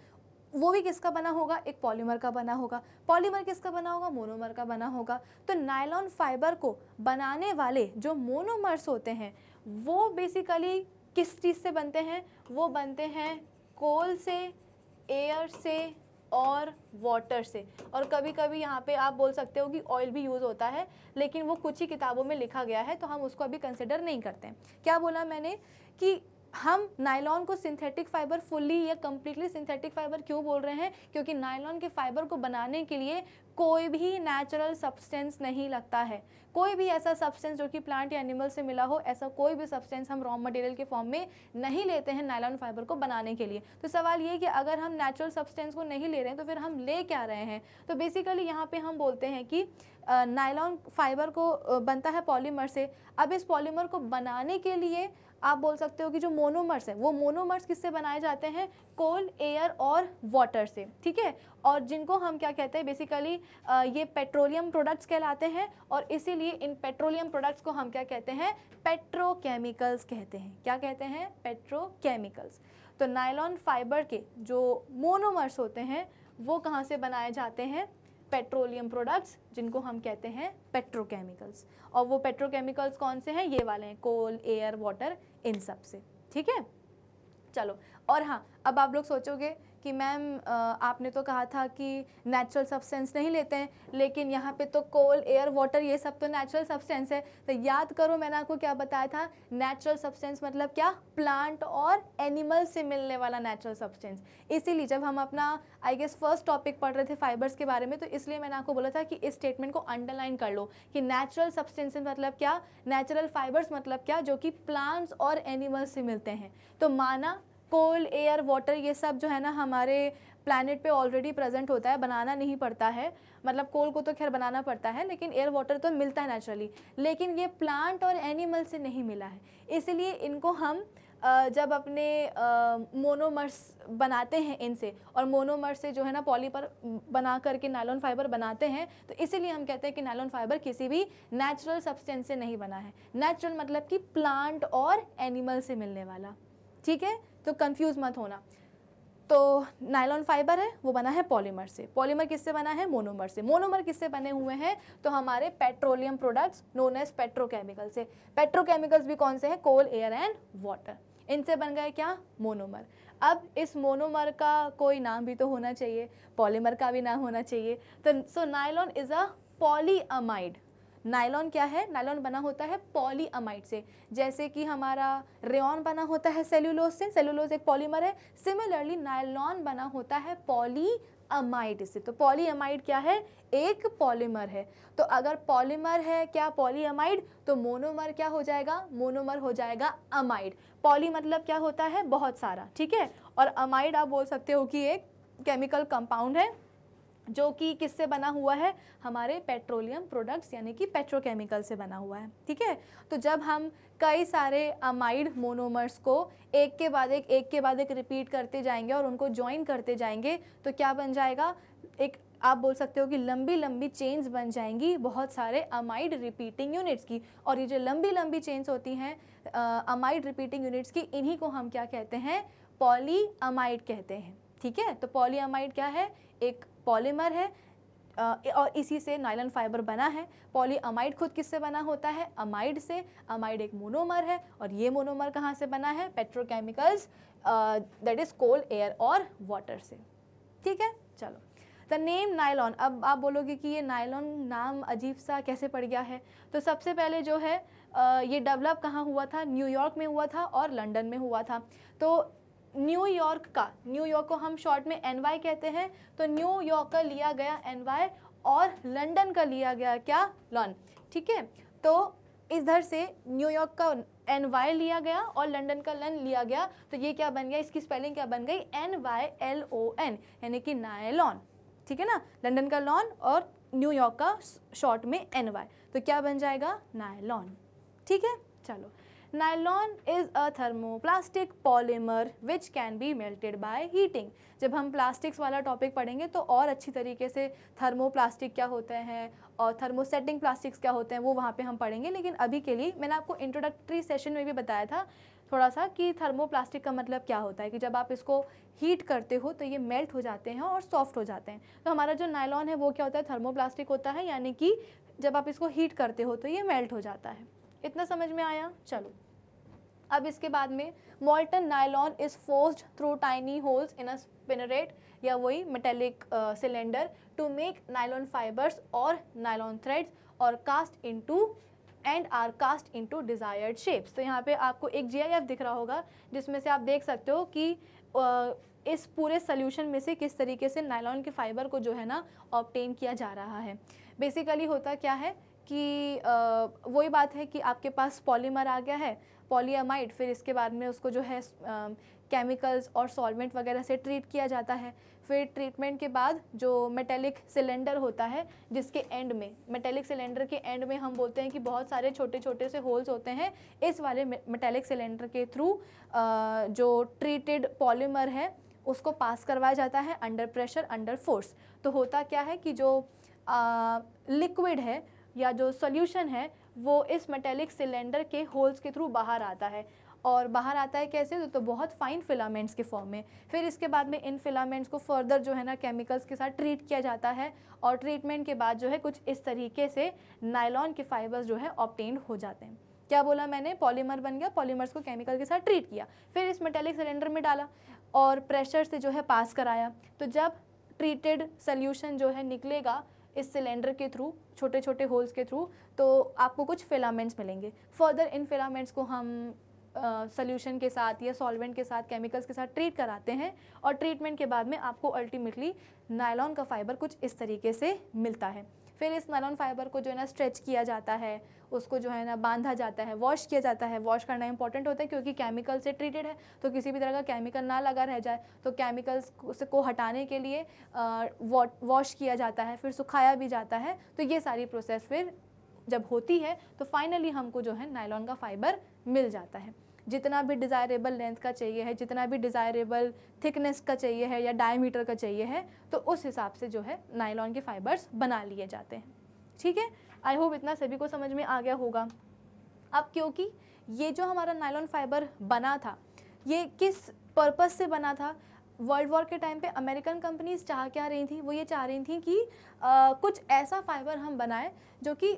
वो भी किसका बना होगा एक पॉलीमर का बना होगा पॉलीमर किसका बना होगा मोनोमर का बना होगा तो नायलॉन फाइबर को बनाने वाले जो मोनोमर्स होते हैं वो बेसिकली किस चीज़ से बनते हैं वो बनते हैं कोल से एयर से और वाटर से और कभी कभी यहाँ पे आप बोल सकते हो कि ऑयल भी यूज़ होता है लेकिन वो कुछ ही किताबों में लिखा गया है तो हम उसको अभी कंसिडर नहीं करते हैं क्या बोला मैंने कि हम नायलॉन को सिंथेटिक फाइबर फुल्ली या कम्प्लीटली सिंथेटिक फाइबर क्यों बोल रहे हैं क्योंकि नायलॉन के फाइबर को बनाने के लिए कोई भी नेचुरल सब्सटेंस नहीं लगता है कोई भी ऐसा सब्सटेंस जो कि प्लांट या एनिमल से मिला हो ऐसा कोई भी सब्सटेंस हम रॉ मटेरियल के फॉर्म में नहीं लेते हैं नायलॉन फाइबर को बनाने के लिए तो सवाल ये कि अगर हम नेचुरल सब्सटेंस को नहीं ले रहे हैं तो फिर हम ले क्या रहे हैं तो बेसिकली यहाँ पे हम बोलते हैं कि नायलॉन फाइबर को बनता है पॉलीमर से अब इस पॉलीमर को बनाने के लिए आप बोल सकते हो कि जो मोनोमर्स हैं वो मोनोमर्स किससे बनाए जाते हैं कोल एयर और वाटर से ठीक है और जिनको हम क्या कहते हैं बेसिकली ये पेट्रोलियम प्रोडक्ट्स कहलाते हैं और इसीलिए इन पेट्रोलियम प्रोडक्ट्स को हम क्या कहते हैं पेट्रोकेमिकल्स कहते हैं क्या कहते हैं पेट्रोकेमिकल्स तो नायलॉन फाइबर के जो मोनोमर्स होते हैं वो कहाँ से बनाए जाते हैं पेट्रोलियम प्रोडक्ट्स जिनको हम कहते हैं पेट्रोकेमिकल्स और वो पेट्रोकेमिकल्स कौन से हैं ये वाले हैं कोल एयर वाटर इन सब से ठीक है चलो और हाँ अब आप लोग सोचोगे कि मैम आपने तो कहा था कि नेचुरल सब्सटेंस नहीं लेते हैं लेकिन यहाँ पे तो कोल एयर वाटर ये सब तो नेचुरल सब्सटेंस है तो याद करो मैंने आपको क्या बताया था नेचुरल सब्सटेंस मतलब क्या प्लांट और एनिमल से मिलने वाला नेचुरल सब्सटेंस इसीलिए जब हम अपना आई गेस फर्स्ट टॉपिक पढ़ रहे थे फाइबर्स के बारे में तो इसलिए मैंने आपको बोला था कि इस स्टेटमेंट को अंडरलाइन कर लो कि नेचुरल सब्सटेंस मतलब क्या नेचुरल फाइबर्स मतलब क्या जो कि प्लांट्स और एनिमल्स से मिलते हैं तो माना कोल एयर वाटर ये सब जो है ना हमारे प्लानट पे ऑलरेडी प्रेजेंट होता है बनाना नहीं पड़ता है मतलब कोल को तो खैर बनाना पड़ता है लेकिन एयर वाटर तो मिलता है नेचुरली लेकिन ये प्लांट और एनिमल से नहीं मिला है इसलिए इनको हम जब अपने मोनोमर्स बनाते हैं इनसे और मोनोमर्स से जो है ना पॉलीपर बना करके नायलॉन फाइबर बनाते हैं तो इसीलिए हम कहते हैं कि नायलॉन फाइबर किसी भी नेचुरल सब्सटेंस से नहीं बना है नेचुरल मतलब कि प्लांट और एनिमल से मिलने वाला ठीक है तो कंफ्यूज मत होना तो नायलॉन फाइबर है वो बना है पॉलीमर से पॉलीमर किससे बना है मोनोमर से मोनोमर किससे बने हुए हैं तो हमारे petroleum products known as petrochemical से पेट्रोकेमिकल्स भी कौन से हैं कोल एयर एंड वाटर इनसे बन गए क्या मोनोमर अब इस मोनोमर का कोई नाम भी तो होना चाहिए पॉलीमर का भी नाम होना चाहिए तो so nylon is a polyamide nylon क्या है नायलॉन बना होता है पॉलीअमाइड से जैसे कि हमारा रेन बना होता है सेल्यूलोज से सेल्यूलोज एक पॉलीमर है सिमिलरली नायलॉन बना होता है पॉली अमाइड से तो पॉलीअमाइड क्या है एक पॉलीमर है तो अगर पॉलीमर है क्या पॉलीअमाइड तो मोनोमर क्या हो जाएगा मोनोमर हो जाएगा अमाइड पॉली मतलब क्या होता है बहुत सारा ठीक है और अमाइड आप बोल सकते हो कि एक केमिकल कंपाउंड है जो कि किससे बना हुआ है हमारे पेट्रोलियम प्रोडक्ट्स यानी कि पेट्रोकेमिकल से बना हुआ है ठीक है तो जब हम कई सारे अमाइड मोनोमर्स को एक के बाद एक एक के बाद एक रिपीट करते जाएंगे और उनको ज्वाइन करते जाएंगे तो क्या बन जाएगा एक आप बोल सकते हो कि लंबी लंबी चेन्स बन जाएंगी बहुत सारे अमाइड रिपीटिंग यूनिट्स की और ये जो लंबी लंबी चेन्स होती हैं अमाइड रिपीटिंग यूनिट्स की इन्हीं को हम क्या कहते हैं पॉली अमाइड कहते हैं ठीक है तो पॉलीअमाइड क्या है एक पॉलीमर है और इसी से नाइलन फाइबर बना है पॉलीअमाइड खुद किससे बना होता है अमाइड से अमाइड एक मोनोमर है और ये मोनोमर कहाँ से बना है petrochemicals that is coal air और वाटर से ठीक है चलो द नेम नायलॉन अब आप बोलोगे कि ये नायलॉन नाम अजीब सा कैसे पड़ गया है तो सबसे पहले जो है ये डेवलप कहाँ हुआ था न्यूयॉर्क में हुआ था और लंडन में हुआ था तो न्यूयॉर्क का न्यूयॉर्क को हम शॉर्ट में एन वाई कहते हैं तो न्यूयॉर्क का लिया गया एन वाई और लंडन का लिया गया क्या लॉन ठीक है तो इधर से न्यूयॉर्क का एन वाई लिया गया और लंडन का लन लिया गया तो ये क्या बन गया इसकी स्पेलिंग क्या बन गई N Y L O N यानी कि नायलॉन ठीक है ना लंडन का लॉन और न्यूयॉर्क का शॉर्ट में एन वाई तो क्या बन जाएगा नायलॉन ठीक है चलो nylon is a thermoplastic polymer which can be melted by heating जब हम प्लास्टिक्स वाला टॉपिक पढ़ेंगे तो और अच्छी तरीके से थर्मोप्लास्टिक क्या होते हैं और थर्मोसेटिंग प्लास्टिक्स क्या होते हैं वो वहाँ पे हम पढ़ेंगे लेकिन अभी के लिए मैंने आपको इंट्रोडक्टरी सेशन में भी बताया था थोड़ा सा कि थर्मोप्लास्टिक का मतलब क्या होता है कि जब आप इसको हीट करते हो तो ये मेल्ट हो जाते हैं और सॉफ्ट हो जाते हैं तो हमारा जो नायलॉन है वो क्या होता है थर्मोप्लास्टिक होता है यानी कि जब आप इसको हीट करते हो तो ये मेल्ट हो जाता है इतना समझ में आया चलो अब इसके बाद में molten nylon is forced through tiny holes in a spinneret या वही metallic cylinder to make nylon fibres और नायलॉन थ्रेड्स और cast into and are cast into desired shapes तो यहाँ पे आपको एक जीआईएफ दिख रहा होगा जिसमें से आप देख सकते हो कि इस पूरे सोल्यूशन में से किस तरीके से नायलॉन के फाइबर को जो है ना ऑप्टेन किया जा रहा है बेसिकली होता क्या है कि वही बात है कि आपके पास पॉलीमर आ गया है पॉलीअमाइड फिर इसके बाद में उसको जो है केमिकल्स और सॉल्वेंट वगैरह से ट्रीट किया जाता है फिर ट्रीटमेंट के बाद जो मेटेलिक सिलेंडर होता है जिसके एंड में मेटेलिक सिलेंडर के एंड में हम बोलते हैं कि बहुत सारे छोटे छोटे से होल्स होते हैं इस वाले मेटेलिक सिलेंडर के थ्रू जो ट्रीटेड पॉलीमर है उसको पास करवाया जाता है अंडर प्रेशर अंडर फोर्स तो होता क्या है कि जो लिक्विड है या जो सोल्यूशन है वो इस मेटेलिक सिलेंडर के होल्स के थ्रू बाहर आता है और बाहर आता है कैसे तो, तो बहुत फाइन फिलामेंट्स के फॉर्म में फिर इसके बाद में इन फिलामेंट्स को फर्दर जो है ना केमिकल्स के साथ ट्रीट किया जाता है और ट्रीटमेंट के बाद जो है कुछ इस तरीके से नायलॉन के फाइबर्स जो है ऑप्टेंड हो जाते हैं क्या बोला मैंने पॉलीमर बन गया पॉलीमर्स को केमिकल के साथ ट्रीट किया फिर इस मेटेलिक सिलेंडर में डाला और प्रेशर से जो है पास कराया तो जब ट्रीटेड सल्यूशन जो है निकलेगा इस सिलेंडर के थ्रू छोटे छोटे होल्स के थ्रू तो आपको कुछ फिलामेंट्स मिलेंगे फर्दर इन फिलामेंट्स को हम सोल्यूशन uh, के साथ या सॉल्वेंट के साथ केमिकल्स के साथ ट्रीट कराते हैं और ट्रीटमेंट के बाद में आपको अल्टीमेटली नायलॉन का फाइबर कुछ इस तरीके से मिलता है फिर इस नैलॉन फाइबर को जो है ना स्ट्रेच किया जाता है उसको जो है ना बांधा जाता है वॉश किया जाता है वॉश करना इंपॉर्टेंट होता है क्योंकि केमिकल से ट्रीटेड है तो किसी भी तरह का केमिकल ना लगा रह जाए तो केमिकल्स को हटाने के लिए वॉश किया जाता है फिर सुखाया भी जाता है तो ये सारी प्रोसेस फिर जब होती है तो फाइनली हमको जो है नायलॉन का फाइबर मिल जाता है जितना भी डिज़ायरेबल लेंथ का चाहिए है जितना भी डिज़ायरेबल थिकनेस का चाहिए है या डायमीटर का चाहिए है तो उस हिसाब से जो है नाइलॉन के फाइबर्स बना लिए जाते हैं ठीक है आई होप इतना सभी को समझ में आ गया होगा अब क्योंकि ये जो हमारा नाइलॉन फाइबर बना था ये किस पर्पज़ से बना था वर्ल्ड वॉर के टाइम पे अमेरिकन कंपनीज चाह क्या रही थी वो ये चाह रही थी कि आ, कुछ ऐसा फाइबर हम बनाएं जो कि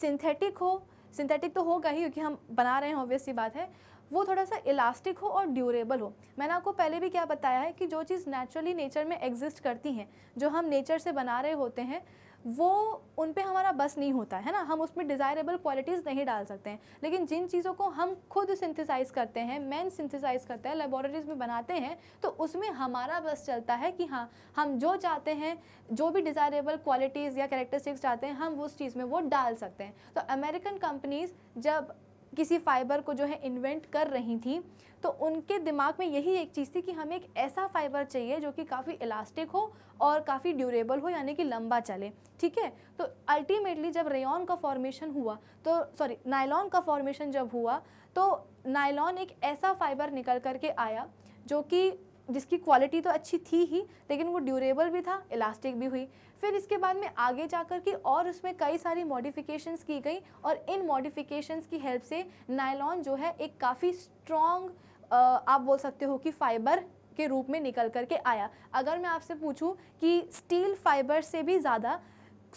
सिंथेटिक हो सिंथेटिक तो होगा ही क्योंकि हम बना रहे हैं ऑब्वियस बात है वो थोड़ा सा इलास्टिक हो और ड्यूरेबल हो मैंने आपको पहले भी क्या बताया है कि जो चीज़ नेचुरली नेचर में एग्जिस्ट करती हैं जो हम नेचर से बना रहे होते हैं वो उन पर हमारा बस नहीं होता है ना हम उसमें डिज़ायरेबल क्वालिटीज़ नहीं डाल सकते हैं लेकिन जिन चीज़ों को हम खुद सिंथेसाइज करते हैं मैन सिंथेसाइज करते हैं लेबॉरेटरीज़ में बनाते हैं तो उसमें हमारा बस चलता है कि हाँ हम जो चाहते हैं जो भी डिज़ायरेबल क्वालिटीज़ या करेक्टरिस्टिक्स चाहते हैं हम उस चीज़ में वो डाल सकते हैं तो अमेरिकन कंपनीज़ जब किसी फाइबर को जो है इन्वेंट कर रही थी तो उनके दिमाग में यही एक चीज़ थी कि हमें एक ऐसा फाइबर चाहिए जो कि काफ़ी इलास्टिक हो और काफ़ी ड्यूरेबल हो यानी कि लंबा चले ठीक है तो अल्टीमेटली जब रेन का फॉर्मेशन हुआ तो सॉरी नायलॉन का फॉर्मेशन जब हुआ तो नायलॉन एक ऐसा फाइबर निकल करके आया जो कि जिसकी क्वालिटी तो अच्छी थी ही लेकिन वो ड्यूरेबल भी था इलास्टिक भी हुई फिर इसके बाद में आगे जाकर के और उसमें कई सारी मॉडिफिकेशंस की गई और इन मॉडिफिकेशंस की हेल्प से नायलॉन जो है एक काफ़ी स्ट्रॉन्ग आप बोल सकते हो कि फाइबर के रूप में निकल कर के आया अगर मैं आपसे पूछूं कि स्टील फाइबर से भी ज़्यादा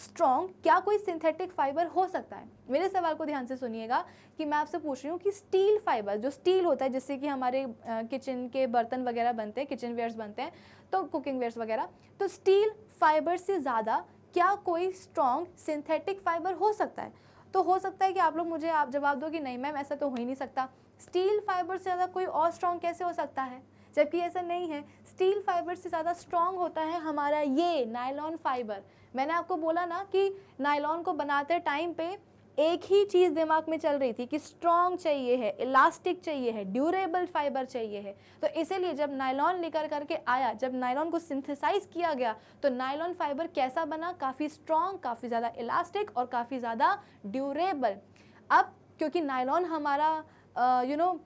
स्ट्रॉन्ग क्या कोई सिंथेटिक फाइबर हो सकता है मेरे सवाल को ध्यान से सुनिएगा कि मैं आपसे पूछ रही हूँ कि स्टील फाइबर जो स्टील होता है जिससे कि हमारे किचन के बर्तन वगैरह बनते हैं किचन वेयर्स बनते हैं तो कुकिंग वेयर्स वगैरह तो स्टील फाइबर से ज़्यादा क्या कोई स्ट्रॉन्ग सिंथेटिक फाइबर हो सकता है तो हो सकता है कि आप लोग मुझे आप जवाब दो कि नहीं मैम ऐसा तो हो ही नहीं सकता स्टील फाइबर से ज़्यादा कोई और स्ट्रॉन्ग कैसे हो सकता है जबकि ऐसा नहीं है स्टील फाइबर से ज़्यादा स्ट्रॉन्ग होता है हमारा ये नायलॉन फाइबर मैंने आपको बोला ना कि नायलॉन को बनाते टाइम पे एक ही चीज़ दिमाग में चल रही थी कि स्ट्रॉन्ग चाहिए है इलास्टिक चाहिए है ड्यूरेबल फाइबर चाहिए है तो इसीलिए जब नायलॉन लेकर करके आया जब नायलॉन को सिंथेसाइज किया गया तो नायलॉन फाइबर कैसा बना काफ़ी स्ट्रॉन्ग काफ़ी ज़्यादा इलास्टिक और काफ़ी ज़्यादा ड्यूरेबल अब क्योंकि नायलॉन हमारा यू नो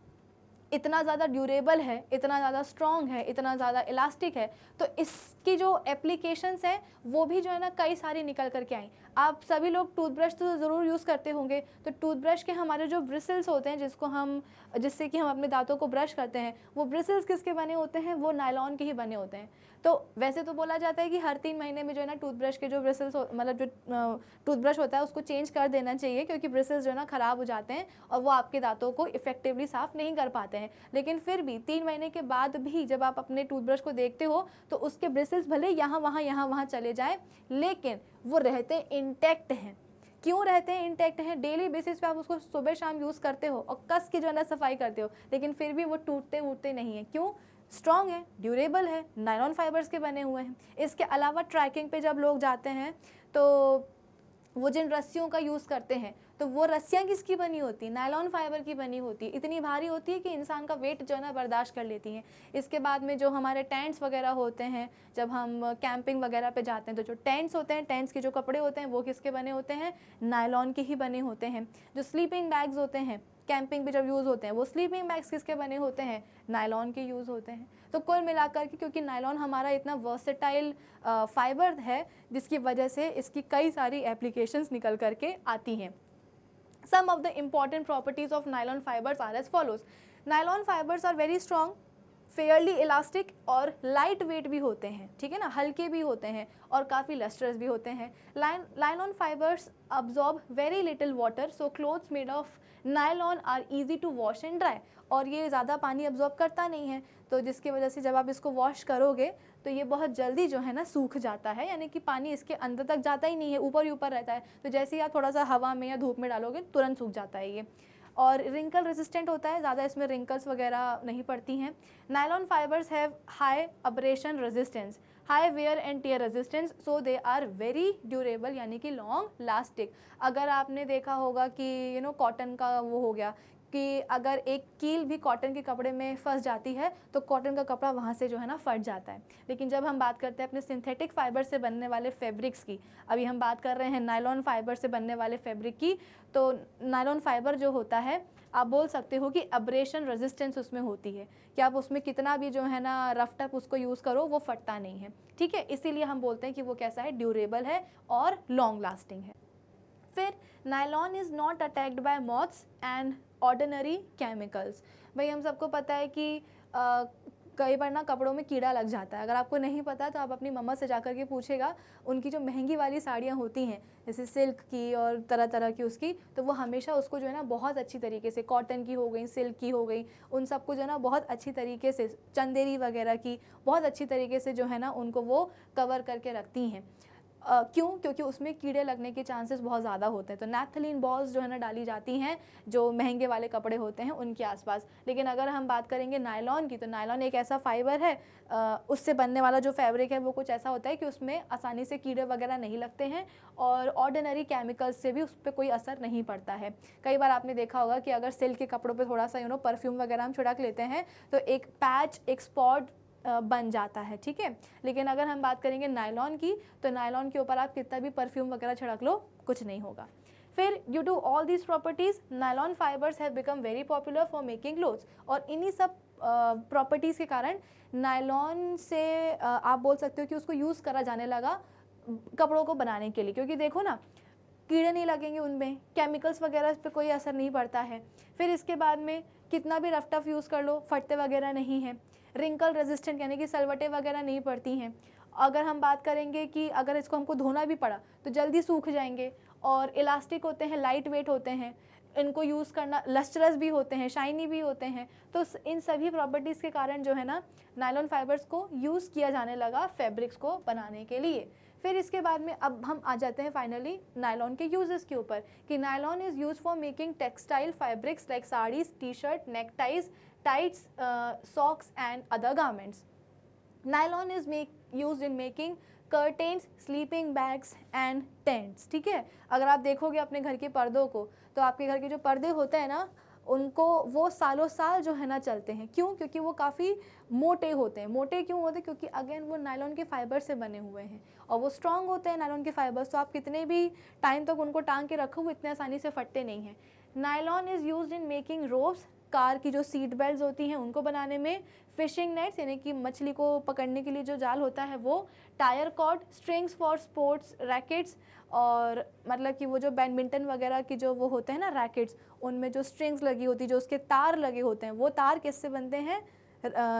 इतना ज़्यादा ड्यूरेबल है इतना ज़्यादा स्ट्रॉन्ग है इतना ज़्यादा इलास्टिक है तो इसकी जो एप्लीकेशंस हैं वो भी जो है ना कई सारी निकल कर के आई आप सभी लोग टूथब्रश तो ज़रूर यूज़ करते होंगे तो टूथब्रश के हमारे जो ब्रिसल्स होते हैं जिसको हम जिससे कि हम अपने दांतों को ब्रश करते हैं वो ब्रिसल्स किसके बने होते हैं वो नायलॉन के ही बने होते हैं तो वैसे तो बोला जाता है कि हर तीन महीने में जो है ना टूथब्रश के जो ब्रिसल्स मतलब जो टूथब्रश होता है उसको चेंज कर देना चाहिए क्योंकि ब्रिसल्स जो है ना ख़राब हो जाते हैं और वो आपके दांतों को इफेक्टिवली साफ़ नहीं कर पाते हैं लेकिन फिर भी तीन महीने के बाद भी जब आप अपने टूथब्रश को देखते हो तो उसके ब्रिसल्स भले यहाँ वहाँ यहाँ वहाँ चले जाएँ लेकिन वो रहते इंटैक्ट हैं क्यों रहते हैं इंटैक्ट हैं डेली बेसिस पे आप उसको सुबह शाम यूज़ करते हो और कस की जो है ना सफाई करते हो लेकिन फिर भी वो टूटते वूटते नहीं है क्यों स्ट्रॉन्ग है ड्यूरेबल है नायलॉन फाइबर्स के बने हुए हैं इसके अलावा ट्रैकिंग पे जब लोग जाते हैं तो वो जिन रस्सियों का यूज़ करते हैं तो वो रस्सियाँ किसकी बनी होती है नायलॉन फाइबर की बनी होती है इतनी भारी होती है कि इंसान का वेट जो है ना बर्दाश्त कर लेती हैं इसके बाद में जो हमारे टेंट्स वगैरह होते हैं जब हम कैंपिंग वगैरह पे जाते हैं तो जो टेंट्स होते हैं टेंट्स के जो कपड़े होते हैं वो किसके बने होते हैं नायलॉन के ही बने होते हैं जो स्लीपिंग बैग्स होते हैं कैंपिंग पे जब यूज़ होते हैं वो स्लीपिंग बैग्स किसके बने होते हैं नायलॉन के यूज़ होते हैं तो कुल मिलाकर के क्योंकि नायलॉन हमारा इतना वर्सेटाइल फाइबर है जिसकी वजह से इसकी कई सारी एप्लीकेशंस निकल करके आती हैं Some of the important properties of nylon fibers are as follows. Nylon fibers are very strong, fairly elastic और लाइट वेट भी होते हैं ठीक है ना हल्के भी होते हैं और काफ़ी लस्टर्स भी होते हैं nylon fibres absorb very little water so clothes made of nylon are easy to wash and dry और ये ज़्यादा पानी अब्जॉर्ब करता नहीं है तो जिसकी वजह से जब आप इसको वॉश करोगे तो ये बहुत जल्दी जो है ना सूख जाता है यानी कि पानी इसके अंदर तक जाता ही नहीं है ऊपर ही ऊपर रहता है तो जैसे ही आप थोड़ा सा हवा में या धूप में डालोगे तुरंत सूख जाता है ये और रिंकल रेजिस्टेंट होता है ज़्यादा इसमें रिंकल्स वगैरह नहीं पड़ती हैं nylon fibres have high abrasion resistance high wear and tear resistance so they are very durable यानी कि लॉन्ग लास्टिक अगर आपने देखा होगा कि यू नो कॉटन का वो हो गया कि अगर एक कील भी कॉटन के कपड़े में फंस जाती है तो कॉटन का कपड़ा वहाँ से जो है ना फट जाता है लेकिन जब हम बात करते हैं अपने सिंथेटिक फाइबर से बनने वाले फैब्रिक्स की अभी हम बात कर रहे हैं नायलॉन फाइबर से बनने वाले फैब्रिक की तो नायलॉन फाइबर जो होता है आप बोल सकते हो कि अब्रेशन रेजिस्टेंस उसमें होती है कि आप उसमें कितना भी जो है ना रफ टफ उसको यूज़ करो वो फटता नहीं है ठीक है इसीलिए हम बोलते हैं कि वो कैसा है ड्यूरेबल है और लॉन्ग लास्टिंग है फिर nylon is not attacked by moths and ordinary chemicals भाई हम सबको पता है कि कई बार ना कपड़ों में कीड़ा लग जाता है अगर आपको नहीं पता तो आप अपनी मम्मा से जा कर के पूछेगा उनकी जो महंगी वाली साड़ियाँ होती हैं जैसे सिल्क की और तरह तरह की उसकी तो वो हमेशा उसको जो है ना बहुत अच्छी तरीके से कॉटन की हो गई सिल्क की हो गई उन सबको जो है ना बहुत अच्छी तरीके से चंदेरी वगैरह की बहुत अच्छी तरीके से जो है ना उनको वो कवर करके रखती हैं क्यों क्योंकि उसमें कीड़े लगने के चांसेस बहुत ज़्यादा होते हैं तो नैथलिन बॉल्स जो है ना डाली जाती हैं जो महंगे वाले कपड़े होते हैं उनके आसपास लेकिन अगर हम बात करेंगे नायलॉन की तो नायलॉन एक ऐसा फाइबर है आ, उससे बनने वाला जो फैब्रिक है वो कुछ ऐसा होता है कि उसमें आसानी से कीड़े वगैरह नहीं लगते हैं और ऑर्डिनरी केमिकल्स से भी उस पर कोई असर नहीं पड़ता है कई बार आपने देखा होगा कि अगर सिल्क के कपड़ों पर थोड़ा सा यू नो परफ्यूम वगैरह हम छिड़क लेते हैं तो एक पैच एक स्पॉट बन जाता है ठीक है लेकिन अगर हम बात करेंगे नायलॉन की तो नायलॉन के ऊपर आप कितना भी परफ्यूम वगैरह छिड़क लो कुछ नहीं होगा फिर due to all these properties nylon fibres have become very popular for making clothes और इन्हीं सब प्रॉपर्टीज़ के कारण नायलॉन से uh, आप बोल सकते हो कि उसको यूज़ करा जाने लगा कपड़ों को बनाने के लिए क्योंकि देखो ना कीड़े नहीं लगेंगे उनमें केमिकल्स वगैरह पर कोई असर नहीं पड़ता है फिर इसके बाद में कितना भी रफ टफ यूज़ कर लो फटते वगैरह नहीं है रिंकल रेजिस्टेंट यानी कि सलवटें वगैरह नहीं पड़ती हैं अगर हम बात करेंगे कि अगर इसको हमको धोना भी पड़ा तो जल्दी सूख जाएंगे और इलास्टिक होते हैं लाइट वेट होते हैं इनको यूज़ करना लस्टरस भी होते हैं शाइनी भी होते हैं तो इन सभी प्रॉपर्टीज़ के कारण जो है ना नायलॉन फाइबर्स को यूज़ किया जाने लगा फैब्रिक्स को बनाने के लिए फिर इसके बाद में अब हम आ जाते हैं फाइनली नायलॉन के यूज़ के ऊपर कि nylon is use for making textile fabrics like saris T shirt neckties tights, uh, socks and other garments. Nylon is make, used in making curtains sleeping bags and tents ठीक है अगर आप देखोगे अपने घर के पर्दों को तो आपके घर के जो पर्दे होते हैं ना उनको वो सालों साल जो है ना चलते हैं क्यों क्योंकि वो काफ़ी मोटे होते हैं मोटे क्यों होते हैं क्योंकि अगेन वो नायलॉन के फाइबर से बने हुए हैं और वो स्ट्रांग होते हैं नायलॉन के फाइबर्स तो आप कितने भी टाइम तक तो उनको टांग के रखो वो इतने आसानी से फटते नहीं हैं nylon is use in making ropes car की जो सीट बेल्ट होती हैं उनको बनाने में फिशिंग नेट्स यानी कि मछली को पकड़ने के लिए जो जाल होता है वो tyre cord strings for sports rackets और मतलब कि वो जो बैडमिंटन वगैरह की जो वो होते हैं ना रैकेट्स उनमें जो स्ट्रिंग्स लगी होती जो उसके तार लगे होते हैं वो तार किससे बनते हैं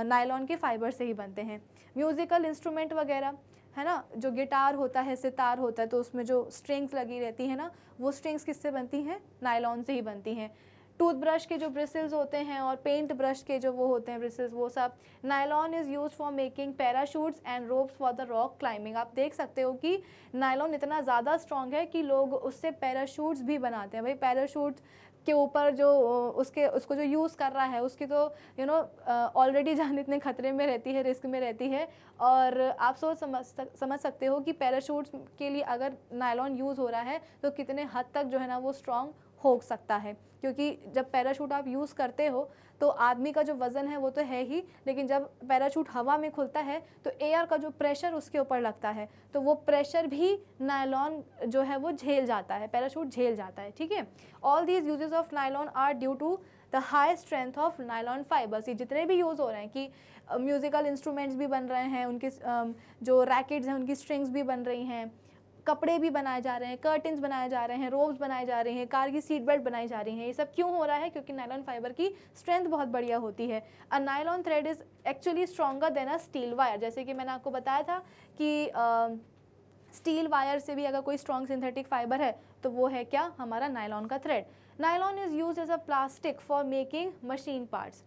नायलॉन के फाइबर से ही बनते हैं म्यूज़िकल इंस्ट्रूमेंट वगैरह है ना जो गिटार होता है सितार होता है तो उसमें जो स्ट्रिंग्स लगी रहती है ना वो स्ट्रिंग्स किससे बनती हैं नायलॉन से ही बनती हैं टूथब्रश के जो ब्रिसल्स होते हैं और पेंट ब्रश के जो वो होते हैं ब्रिसल्स वो सब nylon is use for making parachutes and ropes for the rock climbing आप देख सकते हो कि नायलॉन इतना ज़्यादा स्ट्रॉन्ग है कि लोग उससे पैराशूट्स भी बनाते हैं भाई पैराशूट के ऊपर जो उसके उसको जो यूज़ कर रहा है उसकी तो यू नो ऑलरेडी जान इतने खतरे में रहती है रिस्क में रहती है और आप सोच समझ समझ सकते हो कि पैराशूट्स के लिए अगर नायलॉन यूज़ हो रहा है तो कितने हद तक जो है ना वो स्ट्रॉन्ग हो सकता है क्योंकि जब पैराशूट आप यूज़ करते हो तो आदमी का जो वज़न है वो तो है ही लेकिन जब पैराशूट हवा में खुलता है तो एयर का जो प्रेशर उसके ऊपर लगता है तो वो प्रेशर भी नायलॉन जो है वो झेल जाता है पैराशूट झेल जाता है ठीक है all these uses of nylon are due to the high strength of nylon fibres ये जितने भी यूज़ हो रहे हैं कि म्यूज़िकल इंस्ट्रूमेंट्स भी बन रहे हैं उनके जो रैकेट्स हैं उनकी स्ट्रिंग्स भी बन रही हैं कपड़े भी बनाए जा रहे हैं कर्टन्स बनाए जा रहे हैं रोब्स बनाए जा रहे हैं कार की सीट बेल्ट बनाई जा रही हैं ये सब क्यों हो रहा है क्योंकि नायलॉन फाइबर की स्ट्रेंथ बहुत बढ़िया होती है a nylon thread is actually stronger than a steel wire जैसे कि मैंने आपको बताया था कि स्टील वायर से भी अगर कोई स्ट्रॉन्ग सिंथेटिक फाइबर है तो वो है क्या हमारा नायलॉन का thread nylon is use as a plastic for making machine parts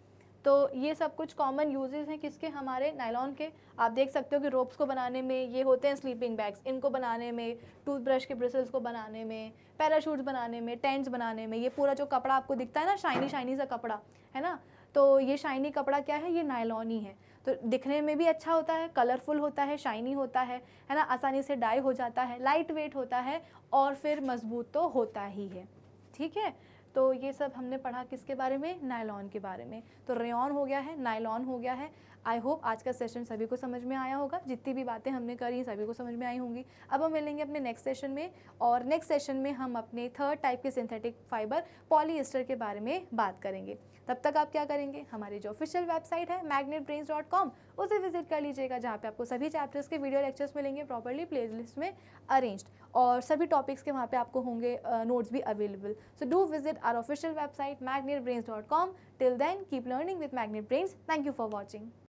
तो ये सब कुछ कॉमन यूजेस हैं किसके हमारे नायलॉन के आप देख सकते हो कि रोप्स को बनाने में ये होते हैं स्लीपिंग बैग्स इनको बनाने में टूथब्रश के ब्रिसल्स को बनाने में पैराशूट्स बनाने में टेंट्स बनाने में ये पूरा जो कपड़ा आपको दिखता है ना शाइनी शाइनी सा कपड़ा है ना तो ये शाइनी कपड़ा क्या है ये नायलॉन ही है तो दिखने में भी अच्छा होता है कलरफुल होता है शाइनी होता है है ना आसानी से डाई हो जाता है लाइट वेट होता है और फिर मजबूत तो होता ही है ठीक है तो ये सब हमने पढ़ा किसके बारे में नायलॉन के बारे में तो रेन हो गया है नायलॉन हो गया है आई होप आज का सेशन सभी को समझ में आया होगा जितनी भी बातें हमने करी सभी को समझ में आई होंगी अब हम मिलेंगे अपने नेक्स्ट सेशन में और नेक्स्ट सेशन में हम अपने थर्ड टाइप के सिंथेटिक फाइबर पॉलीस्टर के बारे में बात करेंगे तब तक आप क्या करेंगे हमारी जो ऑफिशियल वेबसाइट है मैगनेट ब्रेन्स डॉट कॉम उसे विजिट कर लीजिएगा जहाँ पे आपको सभी चैप्टर्स के वीडियो लेक्चर्स मिलेंगे प्रॉपरली प्ले लिस्ट में अरेंज्ड और सभी टॉपिक्स के वहाँ पे आपको होंगे नोट्स भी available so do visit our official website Magnet brains dot com till then keep learning with Magnet Brains thank you for watching